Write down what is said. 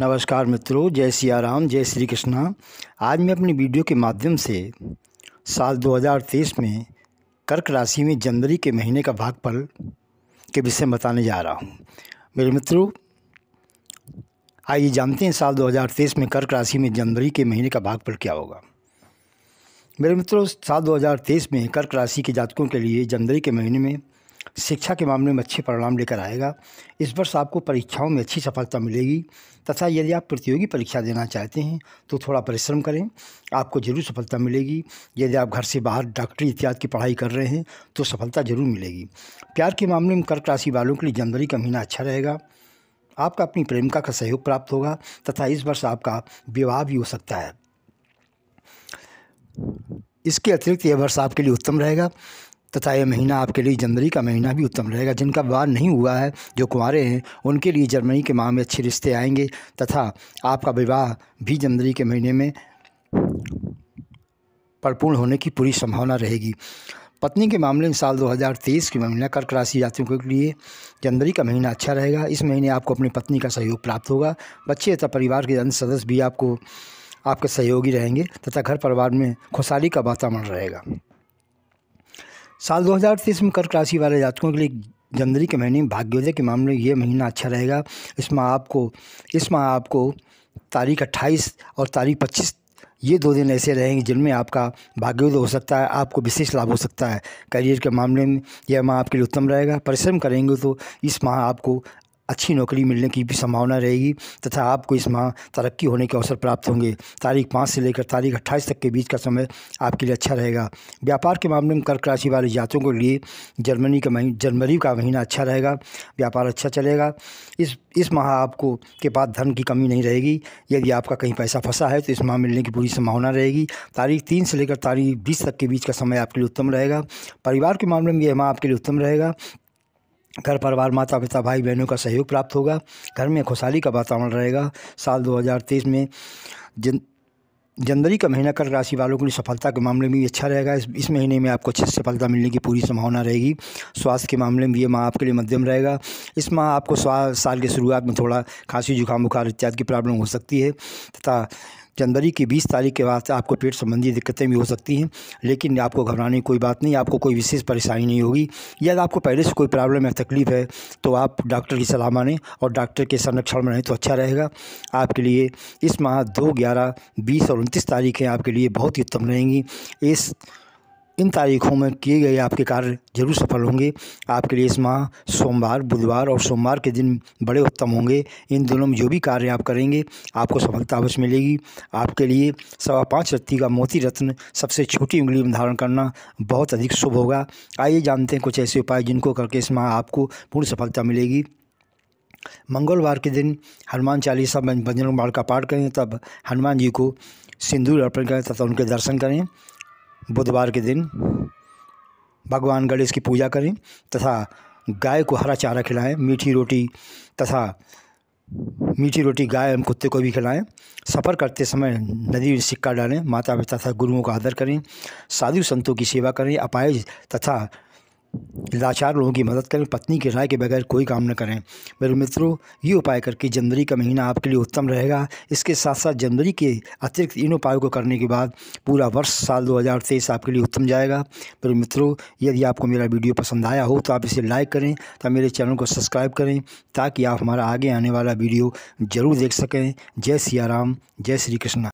नमस्कार मित्रों जय सिया राम जय श्री कृष्णा आज मैं अपनी वीडियो के माध्यम से साल 2023 में कर्क राशि में जनवरी के महीने का भागफल के विषय में बताने जा रहा हूँ मेरे मित्रों आइए जानते हैं साल 2023 में कर्क राशि में जनवरी के महीने का भागफल क्या होगा मेरे मित्रों साल 2023 में कर्क राशि के जातकों के लिए जनवरी के महीने में शिक्षा के मामले में अच्छे परिणाम लेकर आएगा इस वर्ष आपको परीक्षाओं में अच्छी सफलता मिलेगी तथा यदि आप प्रतियोगी परीक्षा देना चाहते हैं तो थोड़ा परिश्रम करें आपको जरूर सफलता मिलेगी यदि आप घर से बाहर डॉक्टरी इत्यादि की पढ़ाई कर रहे हैं तो सफलता जरूर मिलेगी प्यार के मामले में कर्क राशि वालों के लिए जनवरी का महीना अच्छा रहेगा आपका अपनी प्रेमिका का सहयोग प्राप्त होगा तथा इस वर्ष आपका विवाह भी हो सकता है इसके अतिरिक्त यह वर्ष आपके लिए उत्तम रहेगा तथा यह महीना आपके लिए जनवरी का महीना भी उत्तम रहेगा जिनका विवाह नहीं हुआ है जो कुंवारे हैं उनके लिए जर्मनी के माह में अच्छे रिश्ते आएंगे तथा आपका विवाह भी जनवरी के महीने में परिपूर्ण होने की पूरी संभावना रहेगी पत्नी के मामले में साल 2023 की महीना कर्क राशि यात्रियों के लिए जनवरी का महीना अच्छा रहेगा इस महीने आपको अपनी पत्नी का सहयोग प्राप्त होगा बच्चे तथा परिवार के अन्य सदस्य भी आपको आपके सहयोगी रहेंगे तथा घर परिवार में खुशहाली का वातावरण रहेगा साल 2023 में कर्क राशि वाले जातकों के लिए जनवरी के महीने में भाग्योदय के मामले ये महीना अच्छा रहेगा इसमें आपको इसमें आपको तारीख अट्ठाईस और तारीख पच्चीस ये दो दिन ऐसे रहेंगे जिनमें आपका भाग्योदय हो सकता है आपको विशेष लाभ हो सकता है करियर के मामले में यह माह आपके लिए उत्तम रहेगा परिश्रम करेंगे तो इस माह आपको अच्छी नौकरी मिलने की भी संभावना रहेगी तथा आपको इस माह तरक्की होने के अवसर प्राप्त होंगे तारीख पाँच से लेकर तारीख अट्ठाईस तक के बीच का समय आपके लिए अच्छा रहेगा व्यापार के मामले में कर्क राशि वाले जातों के लिए जर्मनी का महीना जनवरी का महीना अच्छा रहेगा व्यापार अच्छा चलेगा इस इस माह आपको के पास धन की कमी नहीं रहेगी यदि आपका कहीं पैसा फंसा है तो इस माह मिलने की पूरी संभावना रहेगी तारीख तीन से लेकर तारीख बीस तक के बीच का समय आपके लिए उत्तम रहेगा परिवार के मामले में यह माह आपके लिए उत्तम रहेगा घर परिवार माता पिता भाई बहनों का सहयोग प्राप्त होगा घर में खुशहाली का वातावरण रहेगा साल 2023 में जिन जनवरी का महीना कर राशि वालों के लिए सफलता के मामले में भी अच्छा रहेगा इस इस महीने में आपको अच्छी सफलता मिलने की पूरी संभावना रहेगी स्वास्थ्य के मामले में ये माह आपके लिए मध्यम रहेगा इस माह आपको साल की शुरुआत में थोड़ा खांसी जुकाम बुखार इत्यादि की प्रॉब्लम हो सकती है तथा जनवरी की बीस तारीख के बाद से आपको पेट संबंधी दिक्कतें भी हो सकती हैं लेकिन आपको घबराने की कोई बात नहीं आपको कोई विशेष परेशानी नहीं होगी यदि आपको पहले से कोई प्रॉब्लम या तकलीफ़ है तो आप डॉक्टर की सलाह माने और डॉक्टर के संरक्षण में रहें तो अच्छा रहेगा आपके लिए इस माह दो ग्यारह बीस और उनतीस तारीखें आपके लिए बहुत ही उत्तम रहेंगी इस इन तारीखों में किए गए आपके कार्य जरूर सफल होंगे आपके लिए इस माह सोमवार बुधवार और सोमवार के दिन बड़े उत्तम होंगे इन दिनों में जो भी कार्य आप करेंगे आपको सफलता अवश्य मिलेगी आपके लिए सवा पाँच रत्ती का मोती रत्न सबसे छोटी उंगली में धारण करना बहुत अधिक शुभ होगा आइए जानते हैं कुछ ऐसे उपाय जिनको करके इस माह आपको पूर्ण सफलता मिलेगी मंगलवार के दिन हनुमान चालीसा बजरंग बाढ़ का पाठ करें तब हनुमान जी को सिंदूर अर्पण करें तथा उनके दर्शन करें बुधवार के दिन भगवान गणेश की पूजा करें तथा गाय को हरा चारा खिलाएं मीठी रोटी तथा मीठी रोटी गाय एवं कुत्ते को भी खिलाएं सफ़र करते समय नदी में सिक्का डालें माता पिता तथा गुरुओं का आदर करें साधु संतों की सेवा करें अपाय तथा लाचार लोगों की मदद करें पत्नी की राय के बगैर कोई काम न करें मेरे मित्रों ये उपाय करके जनवरी का महीना आपके लिए उत्तम रहेगा इसके साथ साथ जनवरी के अतिरिक्त इन उपायों को करने के बाद पूरा वर्ष साल 2023 आपके लिए उत्तम जाएगा मेरे मित्रों यदि आपको मेरा वीडियो पसंद आया हो तो आप इसे लाइक करें तथा मेरे चैनल को सब्सक्राइब करें ताकि आप हमारा आगे आने वाला वीडियो ज़रूर देख सकें जय सिया राम जय श्री कृष्णा